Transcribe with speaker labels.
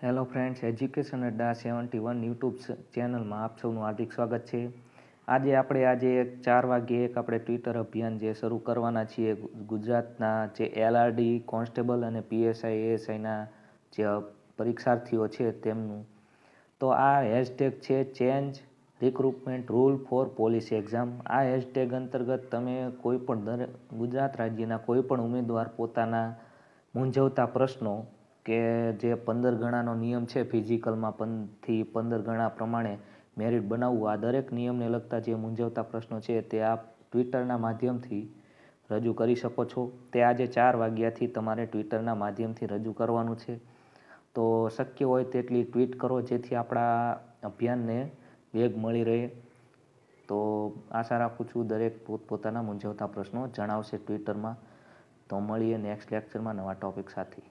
Speaker 1: hello friends education Adda seventy one YouTube ચેનલમાં આપ સૌનું હાર્દિક સ્વાગત છે આજે આપણે આજે એક ચાર વાગે એક આપણે ટ્વિટર અભિયાન જે શરૂ કરવાના છીએ ગુજરાતના જે એલઆરડી કોન્સ્ટેબલ અને પીએસઆઈ એએસઆઈના જે પરીક્ષાર્થીઓ છે તેમનું તો આ હેશટેગ છે change recruitment rule for police exam આ હેશટેગ અંતર્ગત તમે કોઈપણ ગુજરાત રાજ્યના કોઈપણ ઉમેદવાર પોતાના મૂંઝવતા પ્રશ્નો કે જે પંદર ગણાનો નિયમ છે ફિઝિકલમાં પનથી પંદર ગણા પ્રમાણે મેરિટ બનાવવું આ દરેક નિયમને લગતા જે મૂંઝવતા પ્રશ્નો છે તે આપ ટ્વિટરના માધ્યમથી રજૂ કરી શકો છો તે આજે ચાર વાગ્યાથી તમારે ટ્વિટરના માધ્યમથી રજૂ કરવાનું છે તો શક્ય હોય તેટલી ટ્વીટ કરો જેથી આપણા અભિયાનને વેગ મળી રહે તો આશા રાખું છું દરેક પોતપોતાના મૂંઝવતા પ્રશ્નો જણાવશે ટ્વિટરમાં તો મળીએ નેક્સ્ટ લેક્ચરમાં નવા ટોપિક સાથે